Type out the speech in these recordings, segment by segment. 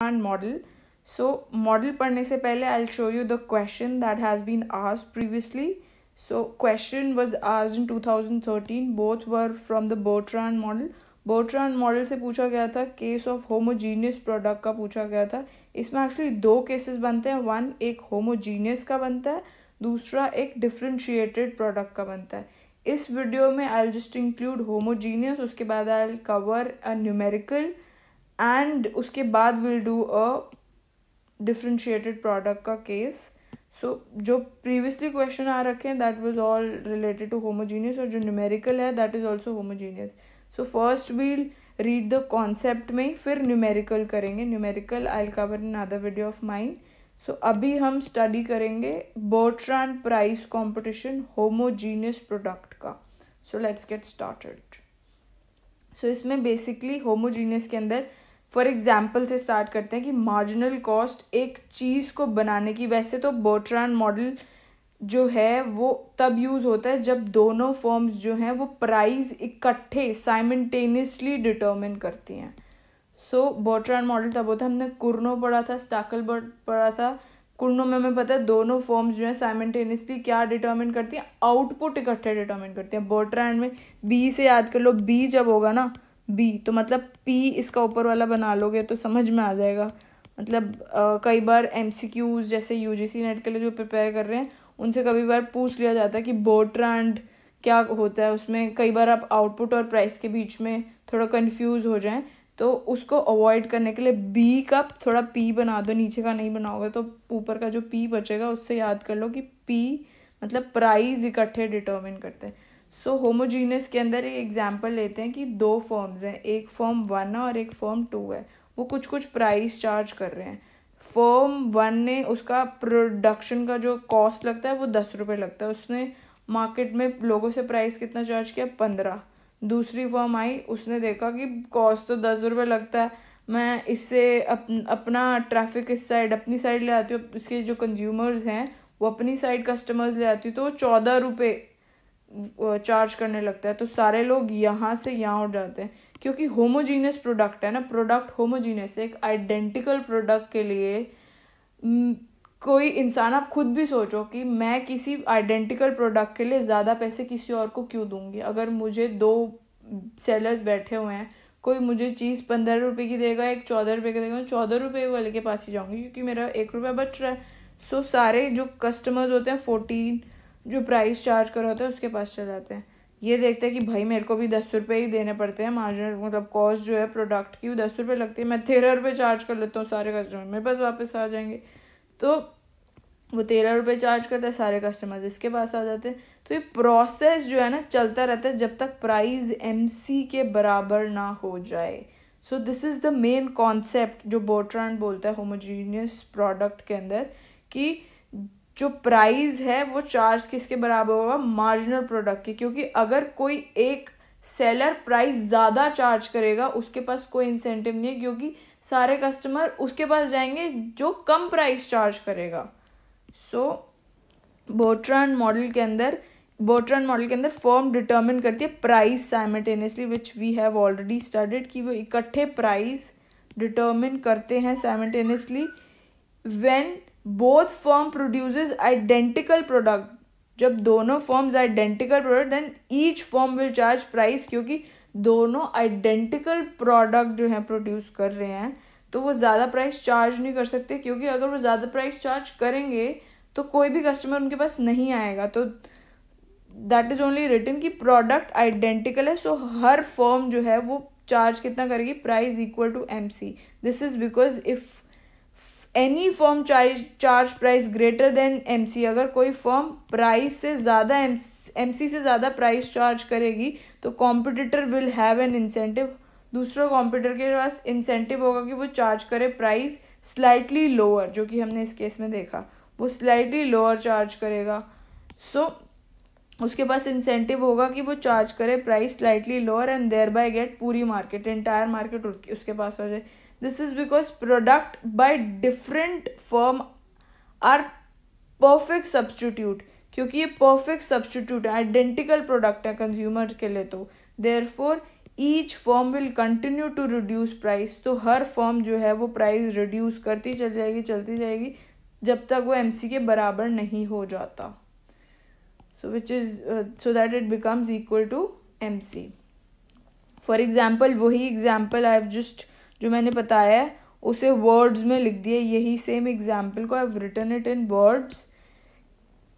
command model so model padhne se pehle i'll show you the question that has been asked previously so question was asked in 2013 both were from the Bertrand model bertrand model से पूछा गया था case of homogeneous product का पूछा गया था इसमें actually दो cases बनते हैं one एक homogeneous का बनता है दूसरा एक differentiated product का बनता है इस वीडियो में आई जस्ट इंक्लूड होमोजीनियस उसके बाद I cover a numerical and उसके बाद will do a differentiated product का केस सो जो प्रीवियसली क्वेश्चन आ रखे हैं that was all related to homogeneous और जो न्यूमेरिकल है that is also homogeneous so first we'll read the concept में फिर न्यूमेरिकल करेंगे numerical I cover in other video of mind so अभी हम स्टडी करेंगे Bertrand price competition homogeneous product का so let's get start so इसमें basically homogeneous के अंदर फॉर एग्जाम्पल से स्टार्ट करते हैं कि मार्जिनल कॉस्ट एक चीज़ को बनाने की वैसे तो बोट्रान मॉडल जो है वो तब यूज़ होता है जब दोनों फॉर्म्स जो हैं वो प्राइस इकट्ठे साइमटेनियसली डिटर्मिन करती हैं सो so, बोट्रान मॉडल तब होता है हमने कुरनो पढ़ा था स्टाकल पढ़ा था कुरनों में हमें पता है दोनों फॉर्म्स जो है साइमटेनियसली क्या डिटर्मिन करती हैं आउटपुट इकट्ठे डिटर्मिन करती हैं बोट्रान में बी से याद कर लो बी जब होगा ना बी तो मतलब पी इसका ऊपर वाला बना लोगे तो समझ में आ जाएगा मतलब आ, कई बार एम जैसे यू नेट के लिए जो प्रिपेयर कर रहे हैं उनसे कभी बार पूछ लिया जाता है कि बोट्रांड क्या होता है उसमें कई बार आप आउटपुट और प्राइस के बीच में थोड़ा कंफ्यूज हो जाएं तो उसको अवॉइड करने के लिए बी का थोड़ा पी बना दो नीचे का नहीं बनाओगे तो ऊपर का जो पी बचेगा उससे याद कर लो कि पी मतलब प्राइस इकट्ठे डिटर्मिन करते हैं सो होमोजीनियस के अंदर एक एग्जाम्पल लेते हैं कि दो फॉर्म्स हैं एक फॉर्म वन है और एक फॉर्म टू है वो कुछ कुछ प्राइस चार्ज कर रहे हैं फॉर्म वन ने उसका प्रोडक्शन का जो कॉस्ट लगता है वो दस रुपये लगता है उसने मार्केट में लोगों से प्राइस कितना चार्ज किया पंद्रह दूसरी फॉर्म आई उसने देखा कि कॉस्ट तो दस रुपये लगता है मैं इससे अप, अपना ट्रैफिक इस साइड अपनी साइड ले आती हूँ इसके जो कंज्यूमर्स हैं वो अपनी साइड कस्टमर्स ले आती हूँ तो वो चौदह रुपये चार्ज करने लगता है तो सारे लोग यहाँ से यहाँ उठ जाते हैं क्योंकि होमोजीनियस प्रोडक्ट है ना प्रोडक्ट होमोजीनियस एक आइडेंटिकल प्रोडक्ट के लिए हम्म, कोई इंसान आप खुद भी सोचो कि मैं किसी आइडेंटिकल प्रोडक्ट के लिए ज़्यादा पैसे किसी और को क्यों दूंगी अगर मुझे दो सेलर्स बैठे हुए हैं कोई मुझे चीज़ पंद्रह रुपये की देगा एक चौदह रुपये की देगा चौदह रुपये वाले के पास ही जाऊँगी क्योंकि मेरा एक रुपया बच रहा है सो सारे जो कस्टमर्स होते हैं फोर्टीन जो प्राइस चार्ज करा होता है उसके पास चले जाते हैं ये देखते हैं कि भाई मेरे को भी दस रुपये ही देने पड़ते हैं मार्जिन मतलब कॉस्ट जो है प्रोडक्ट की वो दस रुपये लगती है मैं तेरह रुपये चार्ज कर लेता हूँ सारे कस्टमर मेरे पास वापस आ जाएंगे तो वो तेरह रुपये चार्ज करता है सारे कस्टमर्स इसके पास आ जाते हैं तो ये प्रोसेस जो है ना चलता रहता है जब तक प्राइस एम के बराबर ना हो जाए so this is the main concept जो बोट्रांड बोलता है होमोजीनियस प्रोडक्ट के अंदर कि जो प्राइस है वो चार्ज किसके बराबर होगा मार्जिनल प्रोडक्ट के क्योंकि अगर कोई एक सेलर प्राइस ज़्यादा चार्ज करेगा उसके पास कोई इंसेंटिव नहीं है क्योंकि सारे कस्टमर उसके पास जाएंगे जो कम प्राइस चार्ज करेगा सो बोट्रन मॉडल के अंदर बोट्रन मॉडल के अंदर फॉर्म डिटर्मिन करती है price simultaneously which we have already studied कि वो इकट्ठे प्राइस डिटर्मिन करते हैं simultaneously when both firm produce identical product जब दोनों firms identical product then each firm will charge price क्योंकि दोनों आइडेंटिकल प्रोडक्ट जो हैं प्रोड्यूस कर रहे हैं तो वो ज़्यादा प्राइस चार्ज नहीं कर सकते क्योंकि अगर वो ज़्यादा प्राइस चार्ज करेंगे तो कोई भी कस्टमर उनके पास नहीं आएगा तो दैट इज़ ओनली रिटर्न कि प्रोडक्ट आइडेंटिकल है सो हर फर्म जो है वो चार्ज कितना करेगी price equal to M C this is because if any firm charge charge price greater than M अगर कोई फॉर्म प्राइस से ज़्यादा एम से ज़्यादा प्राइस चार्ज करेगी तो competitor will have an incentive दूसरा कॉम्पिटिटर के पास इंसेंटिव होगा कि वो चार्ज करे प्राइस स्लाइटली लोअर जो कि हमने इस केस में देखा वो स्लाइटली लोअर चार्ज करेगा सो so, उसके पास इंसेंटिव होगा कि वो चार्ज करे price slightly lower and thereby get पूरी मार्केट एंटायर मार्केट उसके पास हो जाए this is because product by different firm are perfect substitute क्योंकि ये परफेक्ट सब्सटीट्यूट है आइडेंटिकल प्रोडक्ट है कंज्यूमर के लिए तो therefore each firm will continue to reduce price तो हर फॉर्म जो है वो प्राइस रिड्यूस करती चल जाएगी चलती जाएगी जब तक वो एम सी के बराबर नहीं हो जाता so which is uh, so that it becomes equal to M C for example वही एग्ज़ाम्पल आई हैव जस्ट जो मैंने बताया है उसे वर्ड्स में लिख दिया यही सेम एग्ज़ाम्पल को I written it in words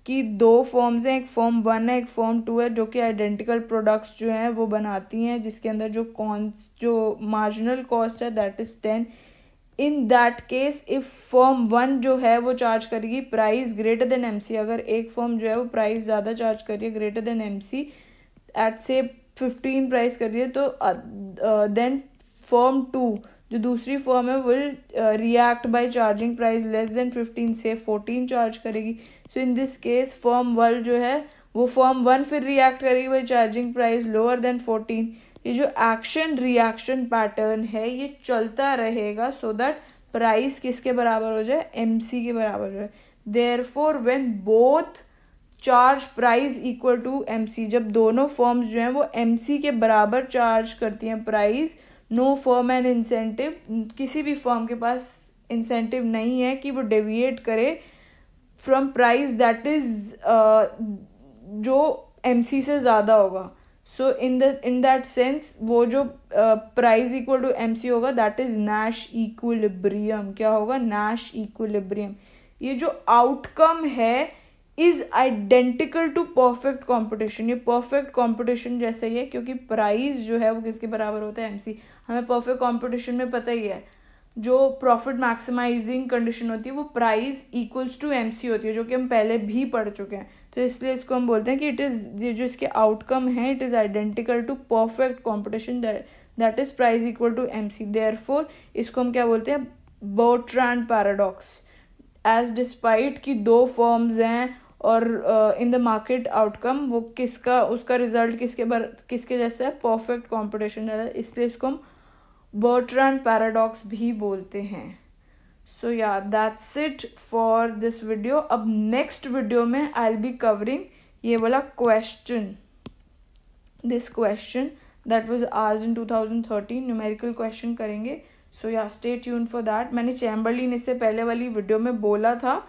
कि दो फॉर्म्स हैं एक फॉर्म वन है एक फॉर्म टू है जो कि आइडेंटिकल प्रोडक्ट्स जो हैं वो बनाती हैं जिसके अंदर जो कॉन्स जो मार्जिनल कॉस्ट है that is ten in that case if firm one जो है वो चार्ज करेगी price greater than M C अगर एक फॉर्म जो है वो प्राइस ज़्यादा चार्ज करिए greater than M C eight से फिफ्टीन प्राइस करिए तो देन फॉर्म टू जो दूसरी फॉर्म है will react by charging price less than fifteen से फोर्टीन चार्ज करेगी so in this case firm one जो है वो फॉर्म वन फिर रिएक्ट करेगी by charging price lower than fourteen ये जो एक्शन रिएक्शन पैटर्न है ये चलता रहेगा सो दैट प्राइस किसके बराबर हो जाए एम सी के बराबर हो जाए therefore when both charge price equal to M C जब दोनों फॉर्म्स जो हैं वो एम सी के बराबर चार्ज करती हैं price no firm and incentive किसी भी फॉर्म के पास इंसेंटिव नहीं है कि वो डेविएट करे फ्रॉम प्राइस दैट इज़ जो एम सी से ज़्यादा होगा so in the in that sense वो जो price equal to M C होगा दैट इज़ नैश इक्विलिब्रियम क्या होगा नैश इक्विलिब्रियम ये जो आउटकम है is identical to perfect competition ये परफेक्ट कॉम्पिटिशन जैसे ही है क्योंकि प्राइज़ जो है वो किसके बराबर होता है एम सी हमें परफेक्ट कॉम्पिटिशन में पता ही है जो प्रॉफिट मैक्सिमाइजिंग कंडीशन होती है वो price equals to M C होती है जो कि हम पहले भी पढ़ चुके हैं तो इसलिए इसको हम बोलते हैं कि इट इज़ ये जो इसके आउटकम है it is identical to perfect competition that is price equal to M C therefore इसको हम क्या बोलते हैं बोट्रैंड पैराडॉक्स एज डिस्पाइट कि दो फर्म्स हैं और इन द मार्केट आउटकम वो किसका उसका रिजल्ट किसके बर किसके जैसा है परफेक्ट कॉम्पिटिशन इसलिए इसको हम बर्ट्रैंड पैराडॉक्स भी बोलते हैं सो या that's it for this video अब नेक्स्ट वीडियो में आई बी कवरिंग ये वाला question this question that was आज इन 2013 न्यूमेरिकल क्वेश्चन करेंगे सो या स्टे यून फॉर दैट मैंने चैम्बरलिन इससे पहले वाली वीडियो में बोला था